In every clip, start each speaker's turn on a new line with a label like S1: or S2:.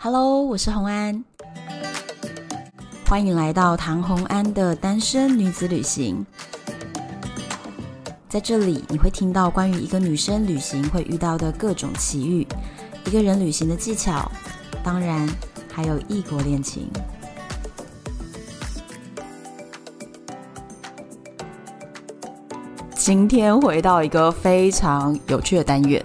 S1: Hello，我是红安，欢迎来到唐红安的单身女子旅行。在这里，你会听到关于一个女生旅行会遇到的各种奇遇，一个人旅行的技巧，当然还有异国恋情。今天回到一个非常有趣的单元，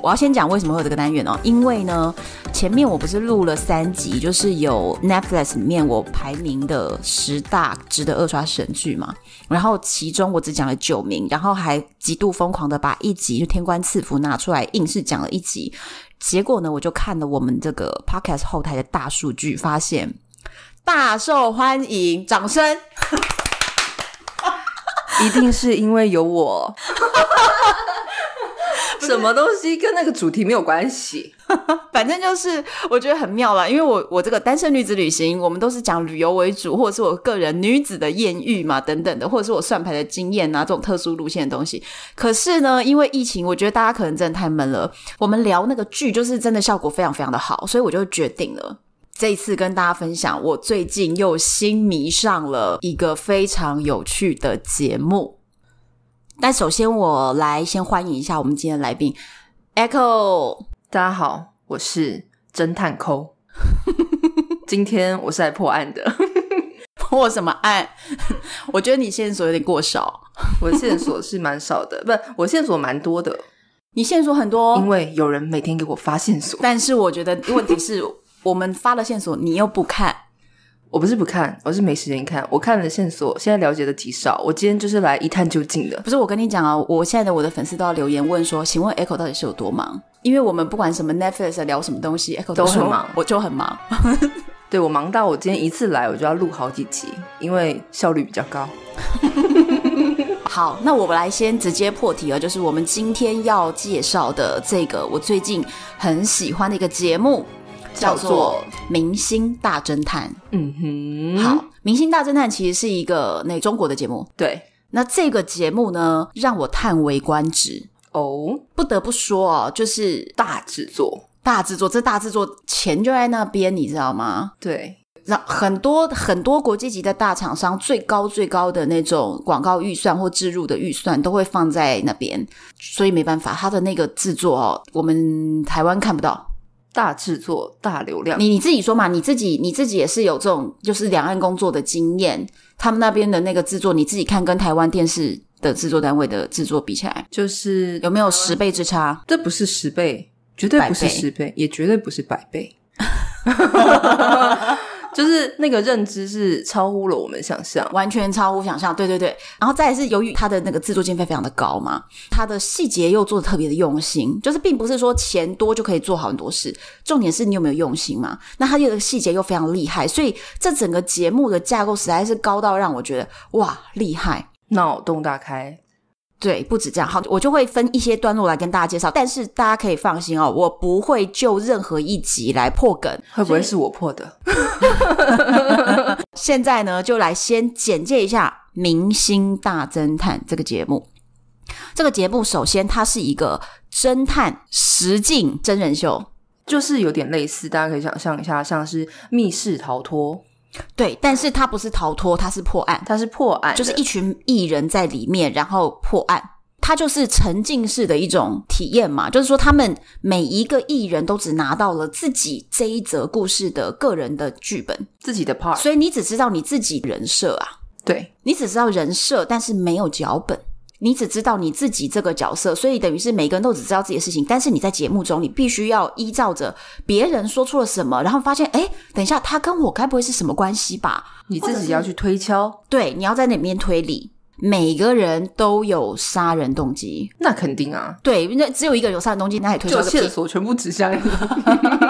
S1: 我要先讲为什么有这个单元哦，因为呢。前面我不是录了三集，就是有 Netflix 里面我排名的十大值得二刷神剧嘛，然后其中我只讲了九名，然后还极度疯狂的把一集就《天官赐福》拿出来硬是讲了一集，结果呢，我就看了我们这个 Podcast 后台的大数据，发现大受欢迎，掌声，一定是因为有我。什么东西跟那个主题没有关系，反正就是我觉得很妙了，因为我我这个单身女子旅行，我们都是讲旅游为主，或者是我个人女子的艳遇嘛，等等的，或者是我算牌的经验啊，这种特殊路线的东西。可是呢，因为疫情，我觉得大家可能真的太闷了。我们聊那个剧，就是真的效果非常非常的好，所以我就决定了，这一次跟大家分享，我最近又新迷上了一个非常有趣的节目。那首先，我来先欢迎一下我们今天的来宾，Echo。大家好，我是侦探抠，今天我是来破案的。破什么案？我觉得你线索有点过少，我的线索是蛮少的，不，我线索蛮多的。你线索很多，因为有人每天给我发线索。但是我觉得问题是我们发了线索，你又不看。我不是不看，我是没时间看。我看的线索现在了解的极少，我今天就是来一探究竟的。不是我跟你讲啊，我现在的我的粉丝都要留言问说，请问 Echo 到底是有多忙？因为我们不管什么 Netflix 聊什么东西，Echo 都很忙，我就很忙。对我忙到我今天一次来我就要录好几集，因为效率比较高。好，那我们来先直接破题了，就是我们今天要介绍的这个我最近很喜欢的一个节目。
S2: 叫做
S1: 《明星大侦探》。嗯哼，好，《明星大侦探》其实是一个那中国的节目。对，那这个节目呢，让我叹为观止哦。不得不说哦，就是大制作，大制作，这大制作钱就在那边，你知道吗？对，那很多很多国际级的大厂商最高最高的那种广告预算或置入的预算都会放在那边，所以没办法，他的那个制作哦，我们台湾看不到。大制作、大流量，你你自己说嘛？你自己、你自己也是有这种就是两岸工作的经验，他们那边的那个制作，你自己看跟台湾电视的制作单位的制作比起来，就是有没有十倍之差？这不是十倍，绝对不是十倍，也绝对不是百倍。就是那个认知是超乎了我们想象，完全超乎想象。对对对，然后再是由于它的那个制作经费非常的高嘛，它的细节又做的特别的用心，就是并不是说钱多就可以做好很多事，重点是你有没有用心嘛。那它这个细节又非常厉害，所以这整个节目的架构实在是高到让我觉得哇，厉害，脑洞大开。对，不止这样。好，我就会分一些段落来跟大家介绍，但是大家可以放心哦，我不会就任何一集来破梗。会不会是我破的？现在呢，就来先简介一下《明星大侦探》这个节目。这个节目首先它是一个侦探实境真人秀，就是有点类似，大家可以想象一下，像是密室逃脱。对，但是他不是逃脱，他是破案，他是破案，就是一群艺人在里面，然后破案，他就是沉浸式的一种体验嘛，就是说他们每一个艺人都只拿到了自己这一则故事的个人的剧本，自己的 part，所以你只知道你自己人设啊，对你只知道人设，但是没有脚本。你只知道你自己这个角色，所以等于是每个人都只知道自己的事情。但是你在节目中，你必须要依照着别人说出了什么，然后发现，哎，等一下，他跟我该不会是什么关系吧？你自己要去推敲，对，你要在那边推理。每个人都有杀人动机，那肯定啊，对，那只有一个有杀人动机，那也推敲线索全部指向。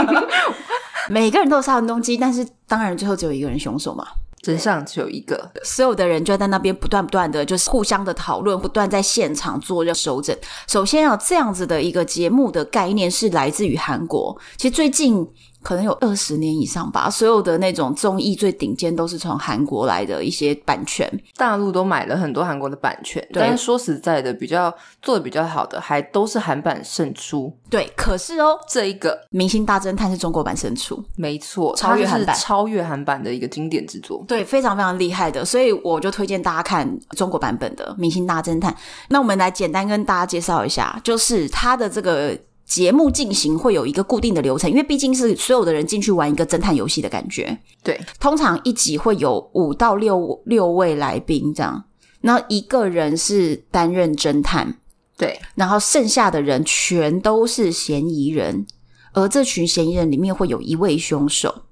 S1: 每个人都有杀人动机，但是当然最后只有一个人凶手嘛。身上只有一个，所有的人就在那边不断不断的就是互相的讨论，不断在现场做热手诊。首先，啊，这样子的一个节目的概念是来自于韩国。其实最近。可能有二十年以上吧，所有的那种综艺最顶尖都是从韩国来的一些版权，大陆都买了很多韩国的版权。但是说实在的，比较做的比较好的，还都是韩版胜出。对，可是哦，这一个《明星大侦探》是中国版胜出，没错，超越韩版，超越韩版的一个经典之作。对，非常非常厉害的，所以我就推荐大家看中国版本的《明星大侦探》。那我们来简单跟大家介绍一下，就是它的这个。节目进行会有一个固定的流程，因为毕竟是所有的人进去玩一个侦探游戏的感觉。对，通常一集会有五到六六位来宾，这样，那一个人是担任侦探，对，然后剩下的人全都是嫌疑人，而这群嫌疑人里面会有一位凶手。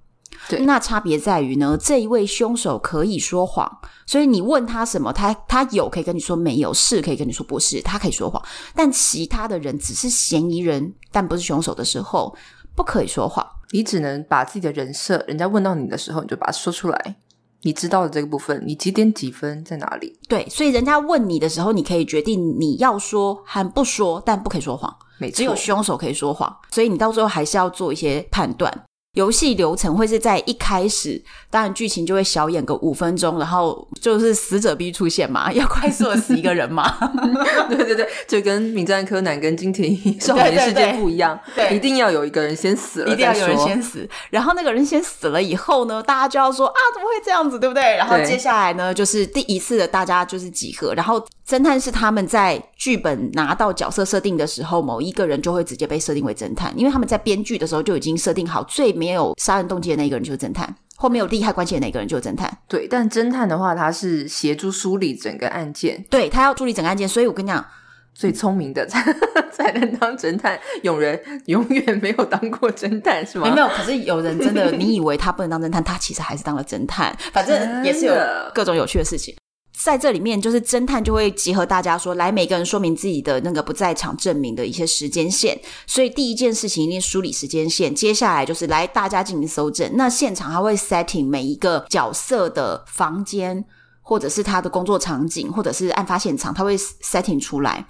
S1: 那差别在于呢，这一位凶手可以说谎，所以你问他什么，他他有可以跟你说没有，是可以跟你说不是，他可以说谎。但其他的人只是嫌疑人，但不是凶手的时候不可以说谎，你只能把自己的人设，人家问到你的时候你就把它说出来，你知道的这个部分，你几点几分在哪里？对，所以人家问你的时候，你可以决定你要说还不说，但不可以说谎，只有凶手可以说谎，所以你到最后还是要做一些判断。游戏流程会是在一开始，当然剧情就会小演个五分钟，然后就是死者逼出现嘛，要快速的死一个人嘛。对对对，就跟名侦探柯南跟金田一少年事件不一样，对，一定要有一个人先死了，一定要有人先死，然后那个人先死了以后呢，大家就要说啊，怎么会这样子，对不对？然后接下来呢，就是第一次的大家就是集合，然后。侦探是他们在剧本拿到角色设定的时候，某一个人就会直接被设定为侦探，因为他们在编剧的时候就已经设定好最没有杀人动机的那个人就是侦探，后面有利害关系的那个人就是侦探。对，但侦探的话，他是协助梳理整个案件，对他要梳理整个案件。所以我跟你讲，最聪明的才能当侦探，有人永远没有当过侦探，是吗？没有，可是有人真的 你以为他不能当侦探，他其实还是当了侦探，反正也是有各种有趣的事情。在这里面，就是侦探就会集合大家说，来每个人说明自己的那个不在场证明的一些时间线。所以第一件事情一定梳理时间线，接下来就是来大家进行搜证。那现场他会 setting 每一个角色的房间，或者是他的工作场景，或者是案发现场，他会 setting 出来。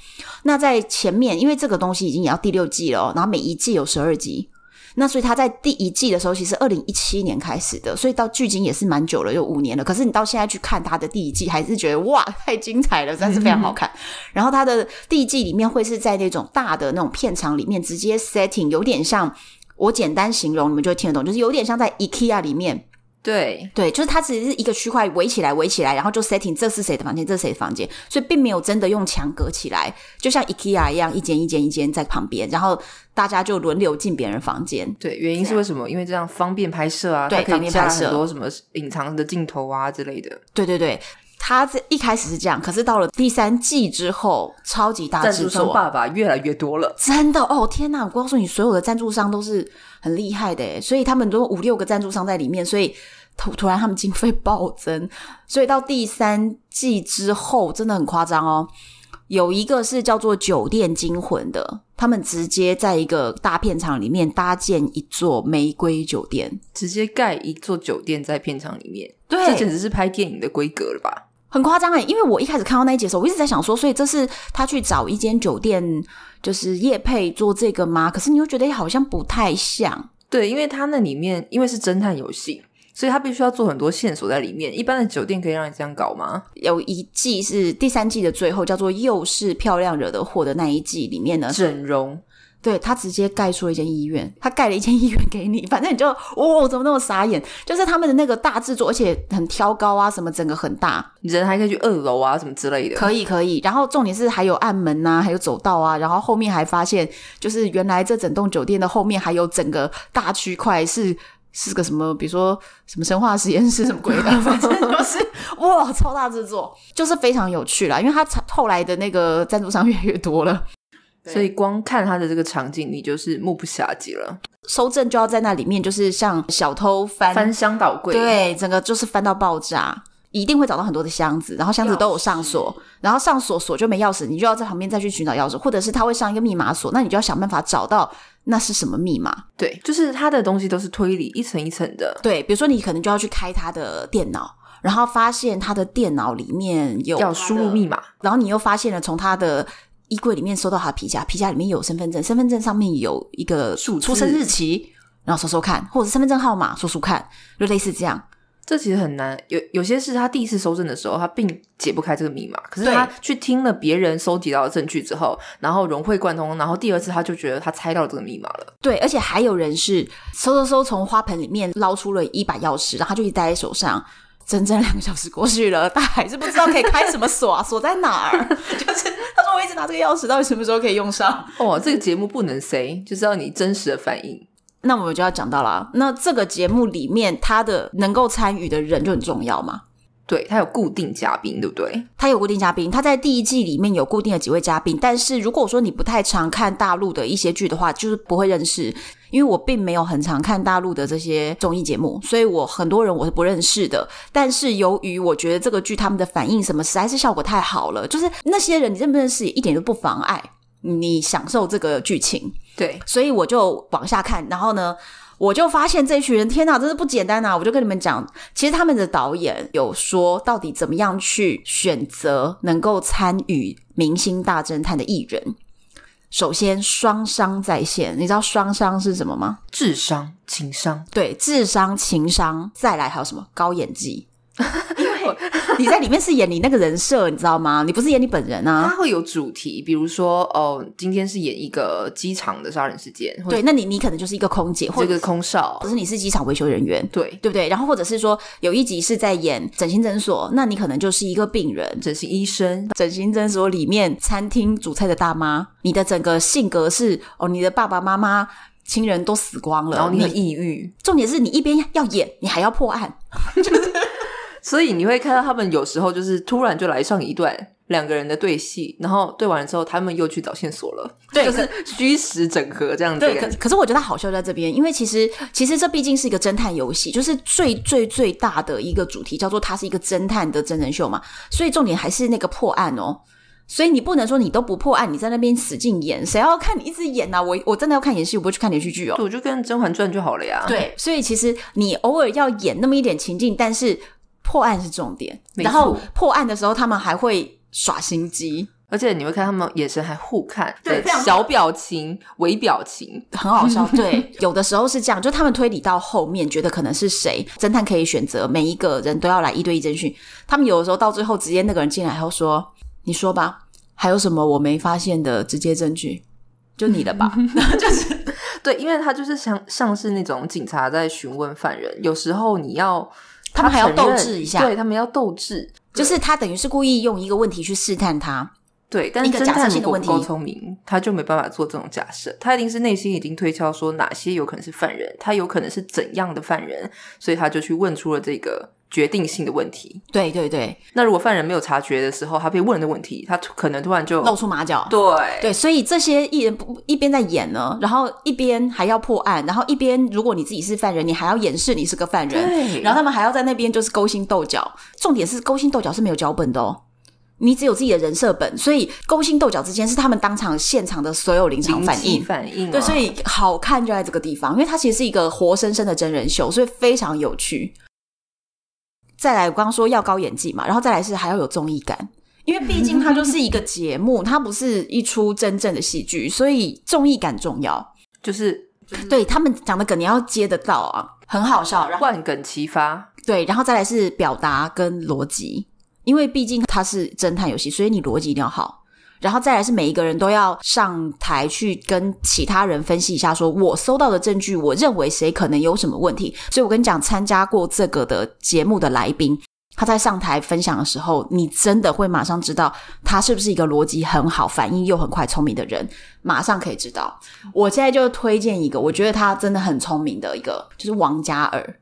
S1: 那在前面，因为这个东西已经演到第六季了，然后每一季有十二集。那所以他在第一季的时候，其实二零一七年开始的，所以到距今也是蛮久了，有五年了。可是你到现在去看他的第一季，还是觉得哇，太精彩了，真是非常好看。然后他的第一季里面会是在那种大的那种片场里面直接 setting，有点像我简单形容你们就听得懂，就是有点像在 IKEA 里面。对对，就是它只是一个区块围起来，围起来，然后就 setting 这是谁的房间，这谁的房间，所以并没有真的用墙隔起来，就像 IKEA 一样，一间一间一间在旁边，然后大家就轮流进别人房间。对，原因是为什么？因为这样方便拍摄啊，对，可以拍很多什么隐藏的镜头啊之类的。对对对，他这一开始是这样，可是到了第三季之后，超级大赞助商爸爸越来越多了，真的哦，天哪！我告诉你，所有的赞助商都是。很厉害的所以他们都五六个赞助商在里面，所以突突然他们经费暴增，所以到第三季之后真的很夸张哦。有一个是叫做《酒店惊魂》的，他们直接在一个大片场里面搭建一座玫瑰酒店，直接盖一座酒店在片场里面，对，这简直是拍电影的规格了吧？很夸张哎，因为我一开始看到那集的时候，我一直在想说，所以这是他去找一间酒店，就是夜配做这个吗？可是你又觉得好像不太像。对，因为他那里面因为是侦探游戏，所以他必须要做很多线索在里面。一般的酒店可以让你这样搞吗？有一季是第三季的最后，叫做“又是漂亮惹的祸”的那一季里面呢，整容。对他直接盖出了一间医院，他盖了一间医院给你，反正你就哦，怎么那么傻眼？就是他们的那个大制作，而且很挑高啊，什么整个很大，人还可以去二楼啊，什么之类的。可以可以，然后重点是还有暗门呐，还有走道啊，然后后面还发现，就是原来这整栋酒店的后面还有整个大区块是是个什么，比如说什么生化实验室什么鬼的，反正就是哇，超大制作，就是非常有趣啦。因为他后来的那个赞助商越来越多了。所以光看他的这个场景，你就是目不暇接了。搜证就要在那里面，就是像小偷翻翻箱倒柜，对，整个就是翻到爆炸，一定会找到很多的箱子，然后箱子都有上锁，然后上锁锁就没钥匙，你就要在旁边再去寻找钥匙，或者是他会上一个密码锁，那你就要想办法找到那是什么密码。对，就是他的东西都是推理一层一层的。对，比如说你可能就要去开他的电脑，然后发现他的电脑里面有要输入密码，然后你又发现了从他的。衣柜里面搜到他的皮夹，皮夹里面有身份证，身份证上面有一个数出生日期，然后搜搜看，或者是身份证号码，搜搜看，就类似这样。这其实很难，有有些是他第一次搜证的时候，他并解不开这个密码，可是他去听了别人收集到的证据之后，然后融会贯通，然后第二次他就觉得他猜到这个密码了。对，而且还有人是搜搜搜，从花盆里面捞出了一把钥匙，然后他就一戴在手上。整整两个小时过去了，他还是不知道可以开什么锁，锁在哪儿。就是他说，我一直拿这个钥匙，到底什么时候可以用上？哦，这个节目不能 say，就知道你真实的反应。那我们就要讲到了。那这个节目里面，他的能够参与的人就很重要嘛？对，他有固定嘉宾，对不对？他有固定嘉宾。他在第一季里面有固定的几位嘉宾，但是如果说你不太常看大陆的一些剧的话，就是不会认识。因为我并没有很常看大陆的这些综艺节目，所以我很多人我是不认识的。但是由于我觉得这个剧他们的反应什么，实在是效果太好了，就是那些人你认不认识一点都不妨碍你享受这个剧情。对，所以我就往下看，然后呢，我就发现这群人，天哪，真是不简单啊！我就跟你们讲，其实他们的导演有说到底怎么样去选择能够参与《明星大侦探》的艺人。首先，双商在线，你知道双商是什么吗？智商、情商。对，智商、情商，再来还有什么？高演技。因为 你在里面是演你那个人设，你知道吗？你不是演你本人啊。它会有主题，比如说哦，今天是演一个机场的杀人事件。对，那你你可能就是一个空姐，或者空少，不是？你是机场维修人员，对，对不对？然后或者是说有一集是在演整形诊所，那你可能就是一个病人，整形医生，整形诊所里面餐厅煮菜的大妈。你的整个性格是哦，你的爸爸妈妈亲人都死光了，然后你抑郁。重点是你一边要演，你还要破案。所以你会看到他们有时候就是突然就来上一段两个人的对戏，然后对完了之后，他们又去找线索了，对，就是虚实整合这样子。对，可可是我觉得好笑在这边，因为其实其实这毕竟是一个侦探游戏，就是最最最大的一个主题叫做它是一个侦探的真人秀嘛，所以重点还是那个破案哦。所以你不能说你都不破案，你在那边使劲演，谁要看你一直演啊？我我真的要看演戏，我不去看连续剧哦，我就跟《甄嬛传》就好了呀。对，所以其实你偶尔要演那么一点情境，但是。破案是重点，然后破案的时候他们还会耍心机，而且你会看他们眼神还互看，对，小表情、微表情很好笑。对，有的时候是这样，就他们推理到后面觉得可能是谁，侦探可以选择每一个人都要来一对一侦讯。他们有的时候到最后直接那个人进来，然后说：“你说吧，还有什么我没发现的直接证据，就你了吧。”然后就是 对，因为他就是像像是那种警察在询问犯人，有时候你要。他们还要斗智一下，对他们要斗智，就是他等于是故意用一个问题去试探他，对，但是侦探的问不够聪明，他就没办法做这种假设，他一定是内心已经推敲说哪些有可能是犯人，他有可能是怎样的犯人，所以他就去问出了这个。决定性的问题。对对对。那如果犯人没有察觉的时候，他被问的问题，他可能突然就露出马脚。对对，所以这些艺人不一边在演呢，然后一边还要破案，然后一边如果你自己是犯人，你还要掩饰你是个犯人。对。然后他们还要在那边就是勾心斗角，重点是勾心斗角是没有脚本的哦，你只有自己的人设本，所以勾心斗角之间是他们当场现场的所有临场反应。反应对，所以好看就在这个地方，因为它其实是一个活生生的真人秀，所以非常有趣。再来，我刚刚说要高演技嘛，然后再来是还要有综艺感，因为毕竟它就是一个节目，它不是一出真正的戏剧，所以综艺感重要，就是对他们讲的梗你要接得到啊，很好笑，然后万梗齐发，对，然后再来是表达跟逻辑，因为毕竟它是侦探游戏，所以你逻辑一定要好。然后再来是每一个人都要上台去跟其他人分析一下，说我搜到的证据，我认为谁可能有什么问题。所以我跟你讲，参加过这个的节目的来宾，他在上台分享的时候，你真的会马上知道他是不是一个逻辑很好、反应又很快、聪明的人，马上可以知道。我现在就推荐一个，我觉得他真的很聪明的一个，就是王嘉尔。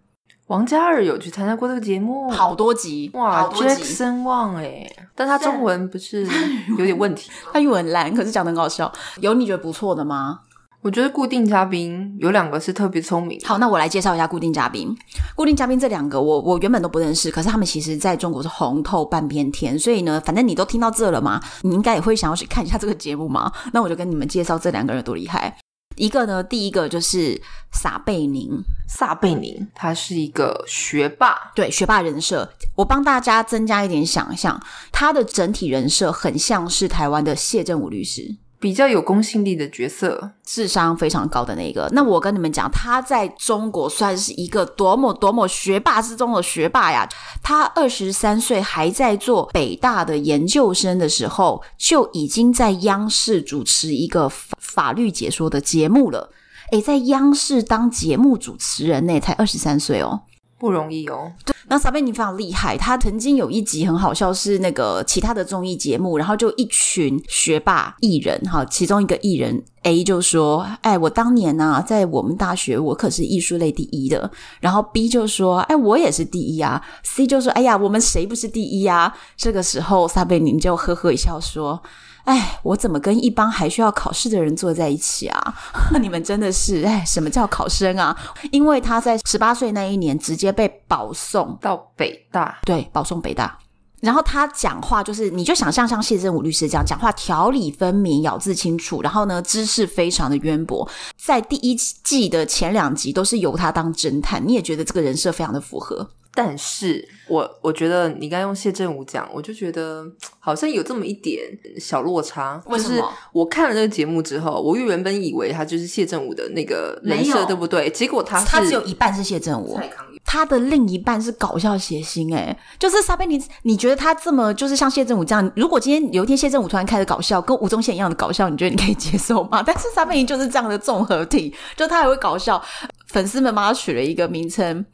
S1: 王嘉尔有去参加过这个节目，好多集哇，Jackson Wang 哎，但他中文不是 有点问题，他英文烂，可是讲的很搞笑。有你觉得不错的吗？我觉得固定嘉宾有两个是特别聪明。好，那我来介绍一下固定嘉宾。固定嘉宾这两个我我原本都不认识，可是他们其实在中国是红透半边天。所以呢，反正你都听到这了嘛，你应该也会想要去看一下这个节目嘛。那我就跟你们介绍这两个人多厉害。一个呢，第一个就是撒贝宁。撒贝宁他是一个学霸，对学霸人设，我帮大家增加一点想象，他的整体人设很像是台湾的谢振武律师。比较有公信力的角色，智商非常高的那个。那我跟你们讲，他在中国算是一个多么多么学霸之中的学霸呀！他二十三岁还在做北大的研究生的时候，就已经在央视主持一个法律解说的节目了。哎，在央视当节目主持人呢，才二十三岁哦，不容易哦。那撒贝宁非常厉害，他曾经有一集很好笑，是那个其他的综艺节目，然后就一群学霸艺人哈，其中一个艺人 A 就说：“哎，我当年呢，在我们大学，我可是艺术类第一的。”然后 B 就说：“哎，我也是第一啊。”C 就说：“哎呀，我们谁不是第一啊？”这个时候撒贝宁就呵呵一笑说。哎，我怎么跟一帮还需要考试的人坐在一起啊？你们真的是哎，什么叫考生啊？因为他在十八岁那一年直接被保送到北大，对，保送北大。然后他讲话就是，你就想象像谢振武律师这样讲话，条理分明，咬字清楚，然后呢，知识非常的渊博。在第一季的前两集都是由他当侦探，你也觉得这个人设非常的符合。但是我我觉得你刚用谢振武讲，我就觉得好像有这么一点小落差。为什么？我看了这个节目之后，我又原本以为他就是谢振武的那个人设，对不对？结果他是，他只有一半是谢振武，他的另一半是搞笑谐星。哎，就是沙贝，宁，你觉得他这么就是像谢振武这样？如果今天有一天谢振武突然开始搞笑，跟吴宗宪一样的搞笑，你觉得你可以接受吗？但是沙贝，宁就是这样的综合体，就他还会搞笑，粉丝们帮他取了一个名称。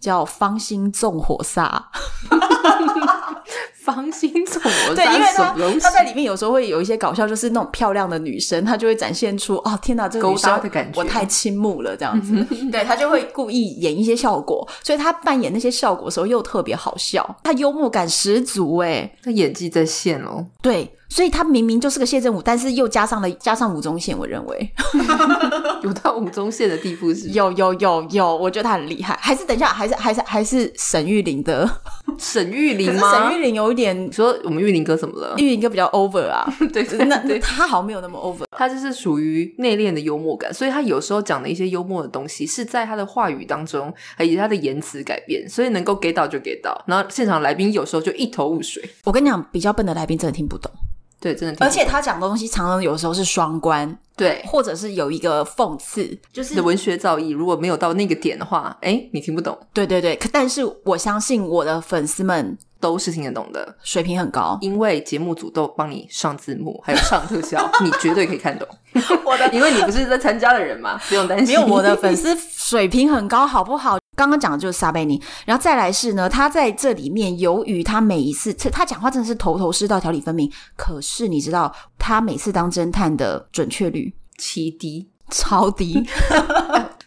S1: 叫芳心纵火杀。芳心纵 对，因为他他在里面有时候会有一些搞笑，就是那种漂亮的女生，她就会展现出哦，天哪，这个女生的感觉，我太倾慕了，这样子，对他就会故意演一些效果，所以他扮演那些效果的时候又特别好笑，他幽默感十足，哎，他演技在线哦，对，所以他明明就是个谢振武，但是又加上了加上吴宗宪，我认为 有到吴宗宪的地步是，有有有有，我觉得他很厉害，还是等一下，还是还是还是沈玉玲的沈玉玲吗？沈玉玲有。点说我们玉林哥怎么了？玉林哥比较 over 啊，对，那那他好像没有那么 over，他就是属于内敛的幽默感，所以他有时候讲的一些幽默的东西是在他的话语当中，以及他的言辞改变，所以能够给到就给到，然后现场来宾有时候就一头雾水。我跟你讲，比较笨的来宾真的听不懂，对，真的，而且他讲的东西常常有时候是双关，对，或者是有一个讽刺，就是文学造诣如果没有到那个点的话，哎，你听不懂。对对对，但是我相信我的粉丝们。都是听得懂的，水平很高，因为节目组都帮你上字幕，还有上特效，你绝对可以看懂。我的，因为你不是在参加的人嘛，不用担心。没有我的粉丝水平很高，好不好？刚刚讲的就是撒贝宁，然后再来是呢，他在这里面，由于他每一次他讲话真的是头头是道，条理分明。可是你知道他每次当侦探的准确率奇低，超低。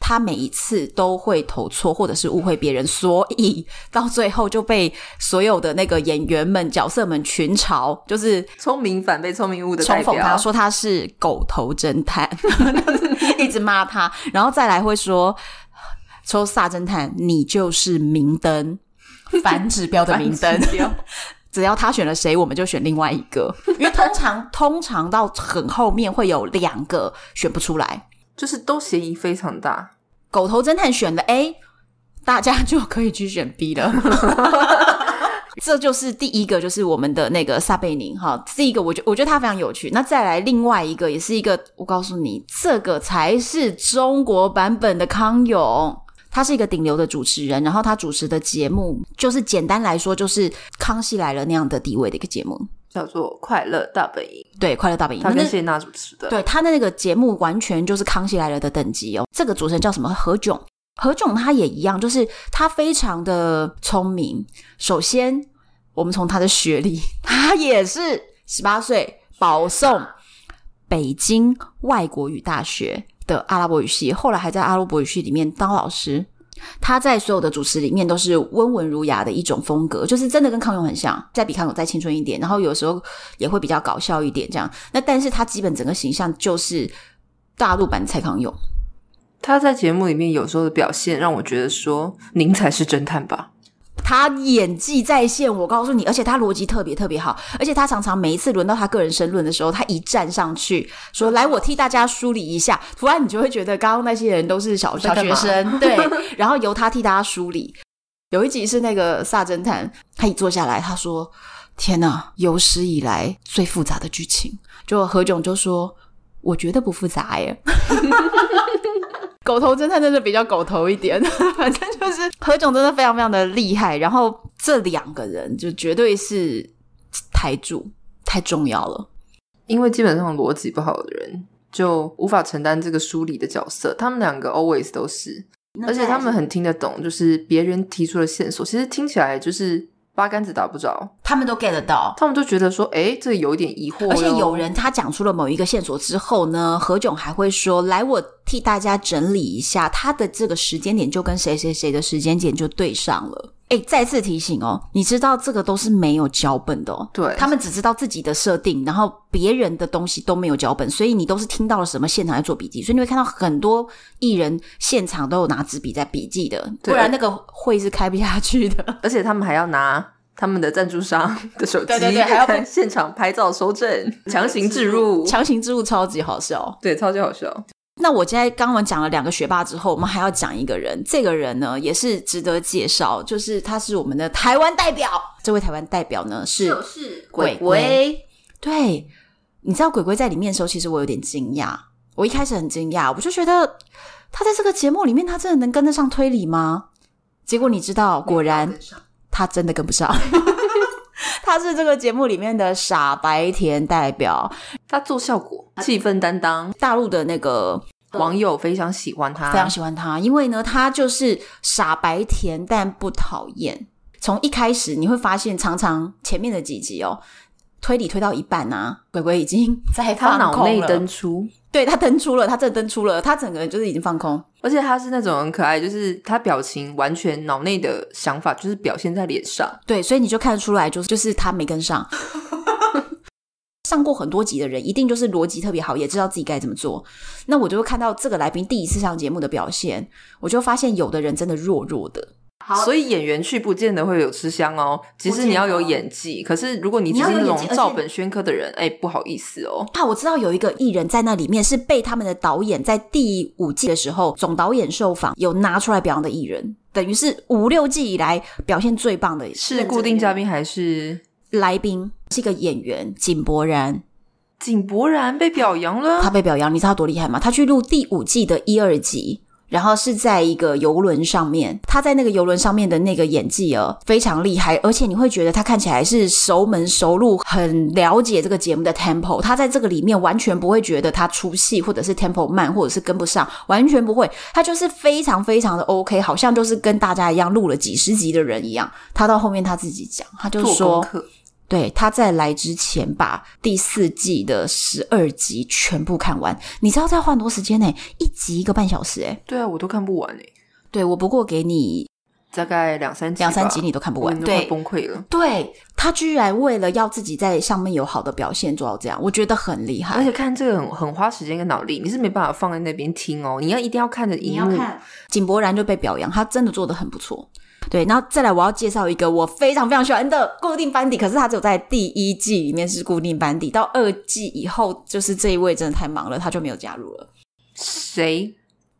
S1: 他每一次都会投错，或者是误会别人，所以到最后就被所有的那个演员们、角色们群嘲，就是聪明反被聪明误的讽他说他是狗头侦探，一直骂他，然后再来会说抽撒侦探，你就是明灯
S2: 反指标的明灯，
S1: 只要他选了谁，我们就选另外一个，因为通常 通常到很后面会有两个选不出来，就是都嫌疑非常大。狗头侦探选了 A，大家就可以去选 B 了。这就是第一个，就是我们的那个撒贝宁哈。这一个我觉我觉得他非常有趣。那再来另外一个，也是一个，我告诉你，这个才是中国版本的康永。他是一个顶流的主持人，然后他主持的节目就是简单来说就是《康熙来了》那样的地位的一个节目。叫做《快乐大本营》，对《快乐大本营》，他跟谢娜主持的，对他的那个节目完全就是《康熙来了》的等级哦。这个主持人叫什么？何炅，何炅他也一样，就是他非常的聪明。首先，我们从他的学历，他也是十八岁保送北京外国语大学的阿拉伯语系，后来还在阿拉伯语系里面当老师。他在所有的主持里面都是温文儒雅的一种风格，就是真的跟康永很像，再比康永再青春一点，然后有时候也会比较搞笑一点这样。那但是他基本整个形象就是大陆版蔡康永。他在节目里面有时候的表现让我觉得说，您才是侦探吧。他演技在线，我告诉你，而且他逻辑特别特别好，而且他常常每一次轮到他个人申论的时候，他一站上去说：“来，我替大家梳理一下。”突然你就会觉得刚刚那些人都是小小学生，对，然后由他替大家梳理。有一集是那个撒侦探，他一坐下来，他说：“天哪，有史以来最复杂的剧情。”就何炅就说：“我觉得不复杂。”耶。”狗头侦探真的比较狗头一点，反正就是何炅真的非常非常的厉害，然后这两个人就绝对是台柱，太重要了。因为基本上逻辑不好的人就无法承担这个梳理的角色，他们两个 always 都是，而且他们很听得懂，就是别人提出的线索，其实听起来就是。八竿子打不着，他们都 get 得到，他们都觉得说，哎，这有点疑惑。而且有人他讲出了某一个线索之后呢，何炅还会说，来，我替大家整理一下，他的这个时间点就跟谁谁谁的时间点就对上了。哎，再次提醒哦，你知道这个都是没有脚本的，哦，对他们只知道自己的设定，然后别人的东西都没有脚本，所以你都是听到了什么现场在做笔记，所以你会看到很多艺人现场都有拿纸笔在笔记的，不然那个会是开不下去的。而且他们还要拿他们的赞助商的手机，对对对，还要现场拍照收证，强行置入，强行置入超级好笑，对，超级好笑。那我现在刚刚讲了两个学霸之后，我们还要讲一个人。这个人呢，也是值得介绍，就是他是我们的台湾代表。这位台湾代表呢，是鬼鬼。对，你知道鬼鬼在里面的时候，其实我有点惊讶。我一开始很惊讶，我就觉得他在这个节目里面，他真的能跟得上推理吗？结果你知道，果然他真的跟不上。他是这个节目里面的傻白甜代表，他做效果气氛担当。大陆的那个网友非常喜欢他，非常喜欢他，因为呢，他就是傻白甜但不讨厌。从一开始你会发现，常常前面的几集哦，推理推到一半啊，鬼鬼已经在他脑内登出。对他登出了，他真登出了，他整个人就是已经放空，而且他是那种很可爱，就是他表情完全脑内的想法就是表现在脸上，对，所以你就看得出来，就是就是他没跟上。上过很多集的人一定就是逻辑特别好，也知道自己该怎么做。那我就会看到这个来宾第一次上节目的表现，我就发现有的人真的弱弱的。所以演员去不见得会有吃香哦。其实你要有演技，可是如果你只是那种照本宣科的人，哎，不好意思哦。啊，我知道有一个艺人，在那里面是被他们的导演在第五季的时候，总导演受访有拿出来表扬的艺人，等于是五六季以来表现最棒的，是固定嘉宾还是来宾？是一个演员景柏然，景柏然被表扬了，他被表扬，你知道多厉害吗？他去录第五季的一二集。然后是在一个游轮上面，他在那个游轮上面的那个演技哦非常厉害，而且你会觉得他看起来是熟门熟路，很了解这个节目的 tempo，他在这个里面完全不会觉得他出戏，或者是 tempo 慢，或者是跟不上，完全不会，他就是非常非常的 OK，好像就是跟大家一样录了几十集的人一样，他到后面他自己讲，他就说。对，他在来之前把第四季的十二集全部看完，你知道在花多时间呢？一集一个半小时，哎，对啊，我都看不完哎。对，我不过给你大概两三集，两三集，你都看不完，对，崩溃了。对他居然为了要自己在上面有好的表现做到这样，我觉得很厉害。而且看这个很很花时间跟脑力，你是没办法放在那边听哦，你要一定要看着屏幕。景柏然就被表扬，他真的做的很不错。对，然后再来，我要介绍一个我非常非常喜欢的固定班底，可是他只有在第一季里面是固定班底，到二季以后，就是这一位真的太忙了，他就没有加入了。谁？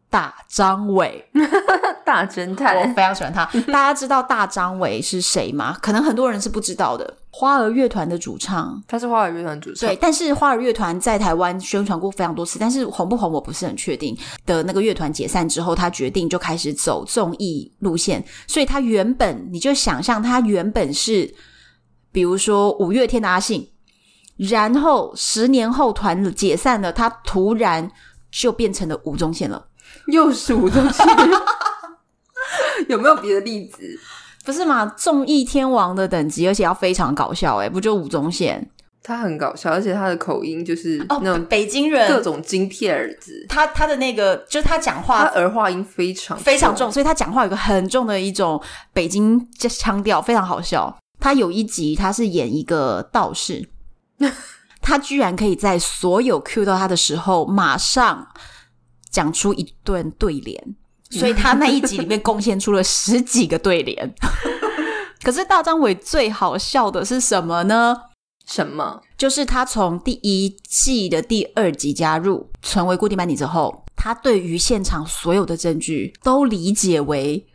S1: 大张伟，大侦探，我非常喜欢他。大家知道大张伟是谁吗？可能很多人是不知道的。花儿乐团的主唱，他是花儿乐团主唱。对，但是花儿乐团在台湾宣传过非常多次，但是红不红我不是很确定。的那个乐团解散之后，他决定就开始走综艺路线，所以他原本你就想象他原本是，比如说五月天的阿信，然后十年后团解散了，他突然就变成了吴宗宪了。又是吴宗宪，有没有别的例子？不是嘛？综艺天王的等级，而且要非常搞笑。哎，不就吴宗宪？他很搞笑，而且他的口音就是哦，北京人各种京片子。他他的那个，就是他讲话，他儿化音非常非常重，所以他讲话有个很重的一种北京腔调，非常好笑。他有一集，他是演一个道士，他居然可以在所有 cue 到他的时候，马上。讲出一段对联，所以他那一集里面贡献出了十几个对联。可是大张伟最好笑的是什么呢？什么？就是他从第一季的第二集加入成为固定班底之后，他对于现场所有的证据都理解为，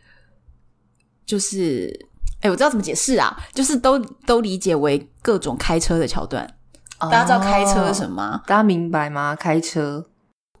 S1: 就是，哎，我知道怎么解释啊，就是都都理解为各种开车的桥段。大家知道开车什么？大家明白吗？开车。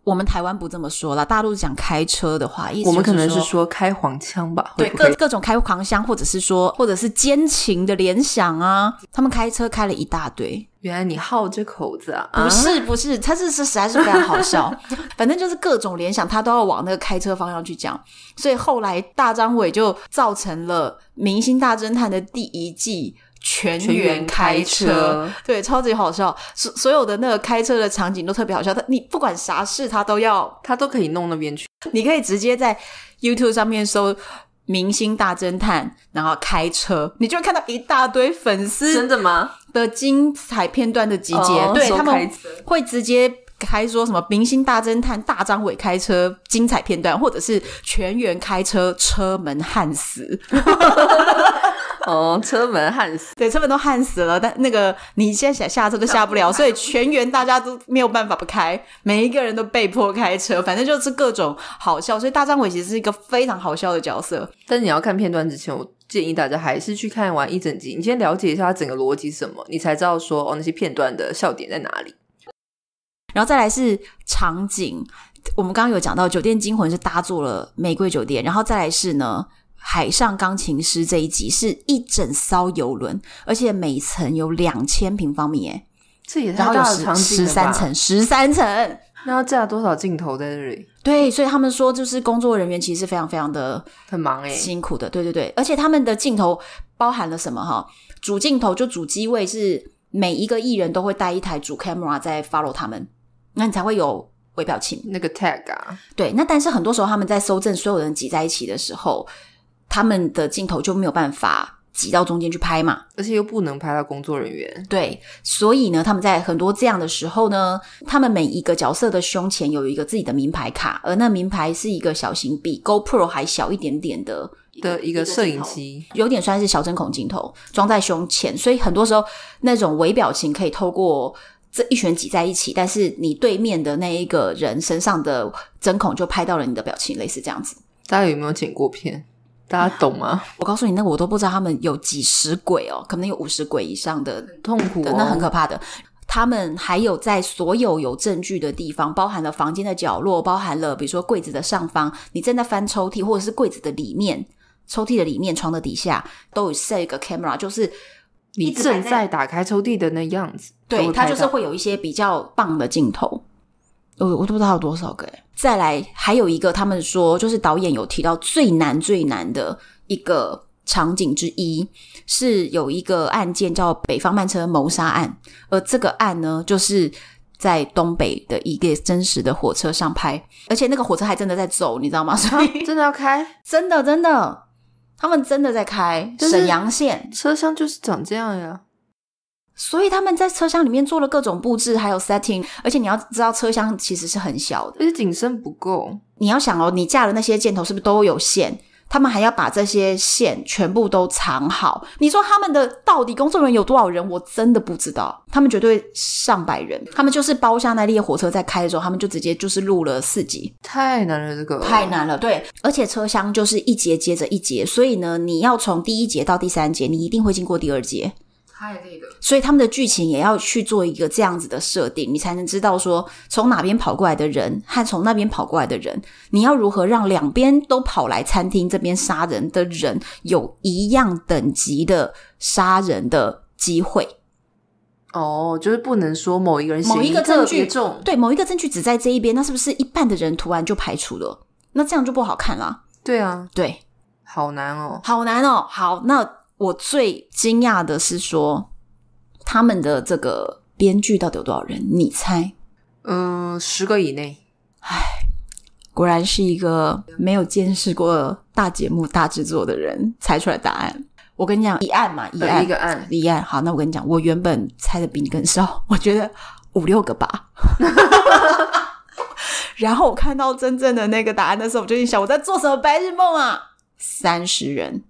S1: 我们台湾不这么说啦，大陆讲开车的话，意思我们可能是说开黄腔吧，对各各种开黄腔，或者是说，或者是奸情的联想啊，他们开车开了一大堆。原来你好这口子啊？不是不是，他这是实在是非常好笑，反正就是各种联想，他都要往那个开车方向去讲，所以后来大张伟就造成了《明星大侦探》的第一季。全员开车，对，超级好笑。所所有的那个开车的场景都特别好笑。他你不管啥事，他都要，他都可以弄那边去。你可以直接在 YouTube 上面搜“明星大侦探”，然后开车，你就会看到一大堆粉丝真的吗的精彩片段的集结。对他们会直接开说什么“明星大侦探大张伟开车精彩片段”，或者是“全员开车车门焊死”。哦，车门焊死，对，车门都焊死了，但那个你现在想下车都下不了，所以全员大家都没有办法不开，每一个人都被迫开车，反正就是各种好笑，所以大张伟其实是一个非常好笑的角色。但是你要看片段之前，我建议大家还是去看完一整集，你先了解一下整个逻辑什么，你才知道说哦那些片段的笑点在哪里。然后再来是场景，我们刚刚有讲到《酒店惊魂》是搭住了玫瑰酒店，然后再来是呢。海上钢琴师这一集是一整艘游轮，而且每层有两千平方米，哎，这也太大场景了十三层，十三层，那要架多少镜头在这里？对，所以他们说，就是工作人员其实是非常非常的很忙哎，辛苦的。对对对，而且他们的镜头包含了什么？哈，主镜头就主机位是每一个艺人都会带一台主 camera 在 follow 他们，那你才会有微表情。那个 tag 啊，对。那但是很多时候他们在搜证，所有人挤在一起的时候。他们的镜头就没有办法挤到中间去拍嘛，而且又不能拍到工作人员。对，所以呢，他们在很多这样的时候呢，他们每一个角色的胸前有一个自己的名牌卡，而那名牌是一个小型比 GoPro 还小一点点的的一个摄影机，有点算是小针孔镜头装在胸前，所以很多时候那种微表情可以透过这一拳挤在一起，但是你对面的那一个人身上的针孔就拍到了你的表情，类似这样子。大家有没有剪过片？大家懂吗？我告诉你，那个我都不知道他们有几十鬼哦，可能有五十鬼以上的痛苦，那很可怕的。他们还有在所有有证据的地方，包含了房间的角落，包含了比如说柜子的上方，你正在翻抽屉或者是柜子的里面、抽屉的里面、床的底下，都有设一个 camera，就是你正在打开抽屉的那样子。对，它就是会有一些比较棒的镜头。我我都不知道有多少个再来还有一个，他们说就是导演有提到最难最难的一个场景之一，是有一个案件叫《北方慢车谋杀案》，而这个案呢，就是在东北的一个真实的火车上拍，而且那个火车还真的在走，你知道吗？所以真的要开，真的真的，他们真的在开沈阳线车厢，就是长这样呀。所以他们在车厢里面做了各种布置，还有 setting，而且你要知道车厢其实是很小的，而且景深不够。你要想哦，你架的那些箭头是不是都有线？他们还要把这些线全部都藏好。你说他们的到底工作人员有多少人？我真的不知道。他们绝对上百人。他们就是包下那列火车在开的时候，他们就直接就是录了四集。太难了，这个太难了。对，而且车厢就是一节接着一节，所以呢，你要从第一节到第三节，你一定会经过第二节。太累了，所以他们的剧情也要去做一个这样子的设定，你才能知道说从哪边跑过来的人和从那边跑过来的人，你要如何让两边都跑来餐厅这边杀人的人有一样等级的杀人的机会？哦，就是不能说某一个人某一个证据重，对，某一个证据只在这一边，那是不是一半的人突然就排除了？那这样就不好看了。对啊，对，好难哦，好难哦，好那。我最惊讶的是说，他们的这个编剧到底有多少人？你猜？嗯，十个以内。唉，果然是一个没有见识过大节目大制作的人猜出来答案。我跟你讲，一案嘛，一个案，一案。好，那我跟你讲，我原本猜的比你更少，我觉得五六个吧。然后我看到真正的那个答案的时候，我就心想我在做什么白日梦啊？三十人。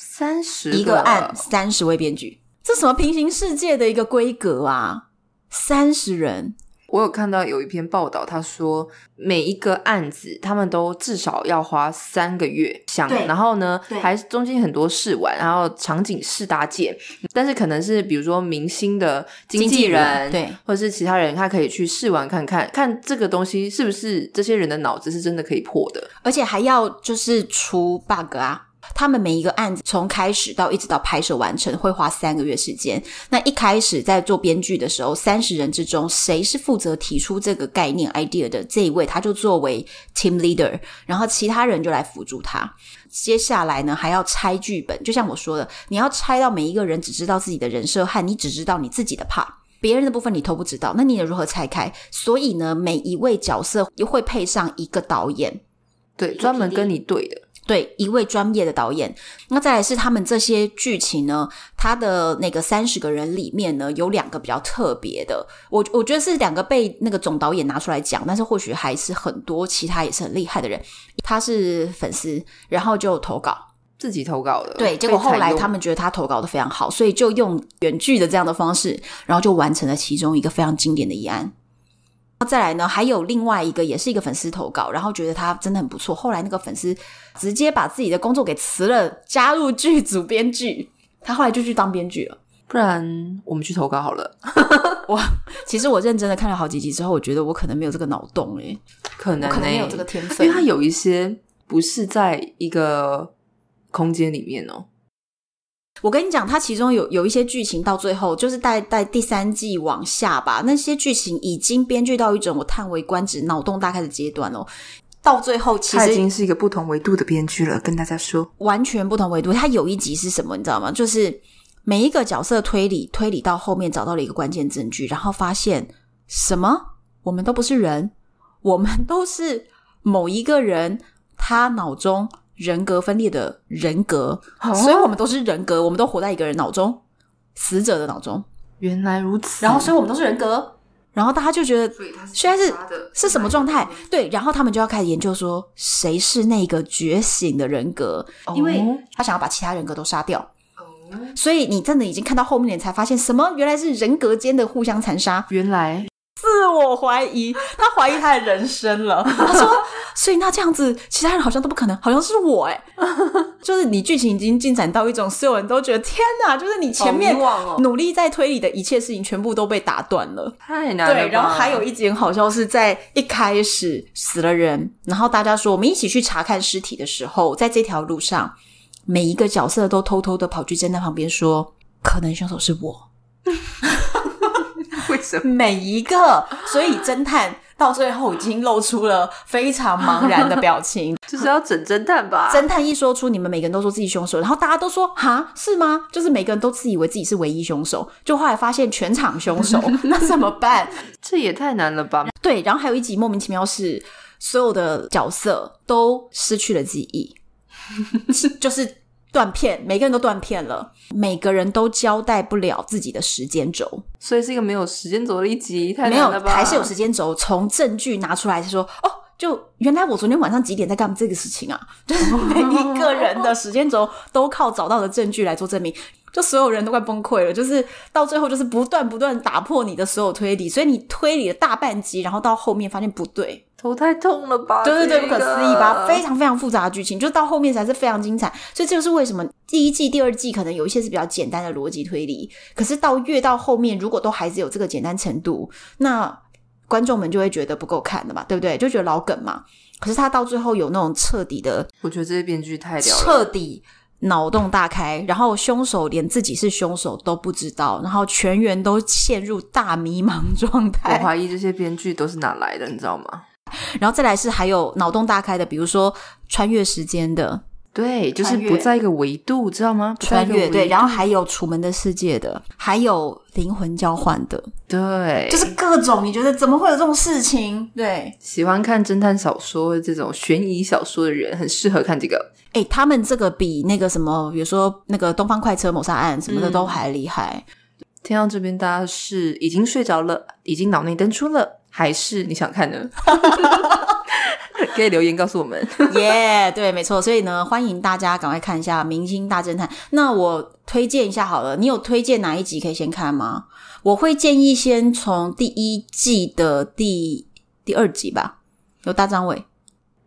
S1: 三十一个案，三十位编剧，这什么平行世界的一个规格啊！三十人，我有看到有一篇报道，他说每一个案子他们都至少要花三个月想，然后呢，还是中间很多试玩，然后场景试搭建，但是可能是比如说明星的经纪人对，或者是其他人，他可以去试玩看看，看这个东西是不是这些人的脑子是真的可以破的，而且还要就是出 bug 啊。他们每一个案子从开始到一直到拍摄完成，会花三个月时间。那一开始在做编剧的时候，三十人之中，谁是负责提出这个概念 idea 的这一位，他就作为 team leader，然后其他人就来辅助他。接下来呢，还要拆剧本。就像我说的，你要拆到每一个人只知道自己的人设和你只知道你自己的怕，别人的部分你都不知道，那你也如何拆开？所以呢，每一位角色又会配上一个导演，对，专门跟你对的。对一位专业的导演，那再来是他们这些剧情呢？他的那个三十个人里面呢，有两个比较特别的，我我觉得是两个被那个总导演拿出来讲，但是或许还是很多其他也是很厉害的人。他是粉丝，然后就投稿，自己投稿的。对，结果后来他们觉得他投稿的非常好，所以就用原剧的这样的方式，然后就完成了其中一个非常经典的议案。再来呢，还有另外一个，也是一个粉丝投稿，然后觉得他真的很不错。后来那个粉丝直接把自己的工作给辞了，加入剧组编剧。他后来就去当编剧了。不然我们去投稿好了。我其实我认真的看了好几集之后，我觉得我可能没有这个脑洞哎，可能没有这个天分，因为他有一些不是在一个空间里面哦。我跟你讲，它其中有有一些剧情到最后，就是在在第三季往下吧，那些剧情已经编剧到一种我叹为观止、脑洞大开的阶段哦。到最后，其实他已经是一个不同维度的编剧了。跟大家说，完全不同维度。他有一集是什么，你知道吗？就是每一个角色推理推理到后面，找到了一个关键证据，然后发现什么？我们都不是人，我们都是某一个人他脑中。人格分裂的人格，所以我们都是人格，我们都活在一个人脑中，死者的脑中。原来如此。然后，所以我们都是人格。然后大家就觉得，虽然是是什么状态？对。然后他们就要开始研究说，谁是那个觉醒的人格？因为他想要把其他人格都杀掉。所以你真的已经看到后面，你才发现什么？原来是人格间的互相残杀。原来。自我怀疑，他怀疑他的人生了。他说：“所以那这样子，其他人好像都不可能，好像是我哎，就是你剧情已经进展到一种所有人都觉得天哪，就是你前面努力在推理的一切事情全部都被打断了，太难了。对，然后还有一点，好像是在一开始死了人，然后大家说我们一起去查看尸体的时候，在这条路上，每一个角色都偷偷的跑去侦探旁边说，可能凶手是我。” 为什么每一个？所以侦探到最后已经露出了非常茫然的表情。就是要整侦探吧？侦探一说出你们每个人都说自己凶手，然后大家都说啊，是吗？就是每个人都自以为自己是唯一凶手，就后来发现全场凶手，那怎么办？这也太难了吧？对，然后还有一集莫名其妙是所有的角色都失去了记忆，就是。断片，每个人都断片了，每个人都交代不了自己的时间轴，所以是一个没有时间轴的一集，太难了吧？没有，还是有时间轴，从证据拿出来说，哦，就原来我昨天晚上几点在干这个事情啊？就 是每一个人的时间轴都靠找到的证据来做证明，就所有人都快崩溃了，就是到最后就是不断不断打破你的所有推理，所以你推理了大半集，然后到后面发现不对。头太痛了吧？对对对，不可思议吧？非常非常复杂的剧情，就到后面才是非常精彩。所以这就是为什么第一季、第二季可能有一些是比较简单的逻辑推理，可是到越到后面，如果都还是有这个简单程度，那观众们就会觉得不够看了嘛，对不对？就觉得老梗嘛。可是他到最后有那种彻底的，我觉得这些编剧太了，彻底脑洞大开。然后凶手连自己是凶手都不知道，然后全员都陷入大迷茫状态。我怀疑这些编剧都是哪来的，你知道吗？然后再来是还有脑洞大开的，比如说穿越时间的，对，就是不在一个维度，知道吗？穿越对，然后还有楚门的世界的，还有灵魂交换的，对，就是各种。你觉得怎么会有这种事情？对，喜欢看侦探小说、这种悬疑小说的人，很适合看这个。哎，他们这个比那个什么，比如说那个《东方快车谋杀案》什么的都还厉害。听到这边，大家是已经睡着了，已经脑内登出了。还是你想看的，可以留言告诉我们。耶，对，没错。所以呢，欢迎大家赶快看一下《明星大侦探》。那我推荐一下好了，你有推荐哪一集可以先看吗？我会建议先从第一季的第第二集吧，有大张伟。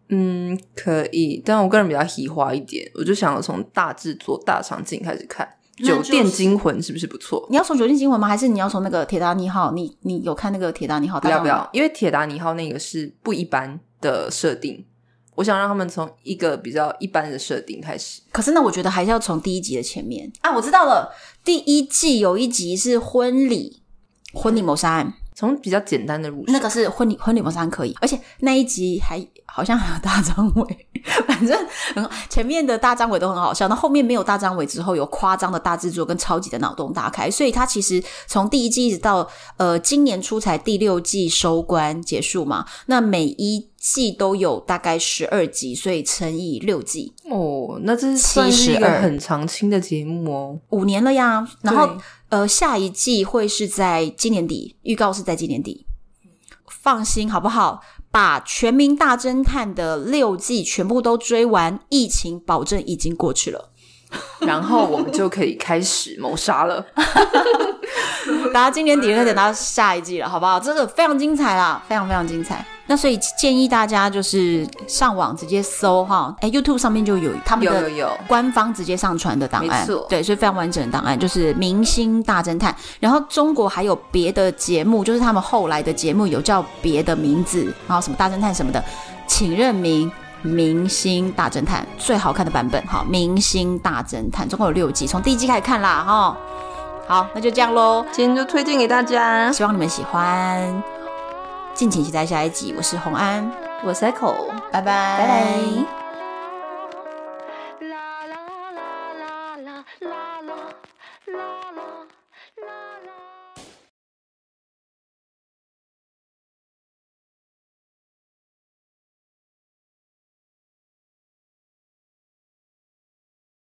S1: 嗯，可以。但我个人比较喜欢一点，我就想要从大制作、大场景开始看。酒店惊魂是不是不错？你要从酒店惊魂吗？还是你要从那个铁达尼号？你你有看那个铁达尼号？不要不要，因为铁达尼号那个是不一般的设定。我想让他们从一个比较一般的设定开始。可是那我觉得还是要从第一集的前面啊！我知道了，第一季有一集是婚礼，婚礼谋杀案。从比较简单的入手，那个是婚礼婚礼模式还可以，而且那一集还好像还有大张伟，反正前面的大张伟都很好笑，那后面没有大张伟之后有夸张的大制作跟超级的脑洞大开，所以它其实从第一季一直到呃今年出才第六季收官结束嘛，那每一季都有大概十二集，所以乘以六季哦，那这是算是一个很长青的节目哦，五年了呀，然后。呃，下一季会是在今年底，预告是在今年底。放心好不好？把《全民大侦探》的六季全部都追完，疫情保证已经过去了，然后我们就可以开始谋杀了。大家今年底可以等到下一季了，好不好？真的非常精彩啦，非常非常精彩。那所以建议大家就是上网直接搜哈，哎，YouTube 上面就有他们的有官方直接上传的档案，对，所以非常完整的档案就是《明星大侦探》。然后中国还有别的节目，就是他们后来的节目有叫别的名字，然后什么大侦探什么的，请认明《明星大侦探》最好看的版本。好，《明星大侦探》总共有六季，从第一季开始看啦，哈。好，那就这样喽。今天就推荐给大家，希望你们喜欢。敬请期待下一集。我是洪安，我是口，拜拜，拜拜。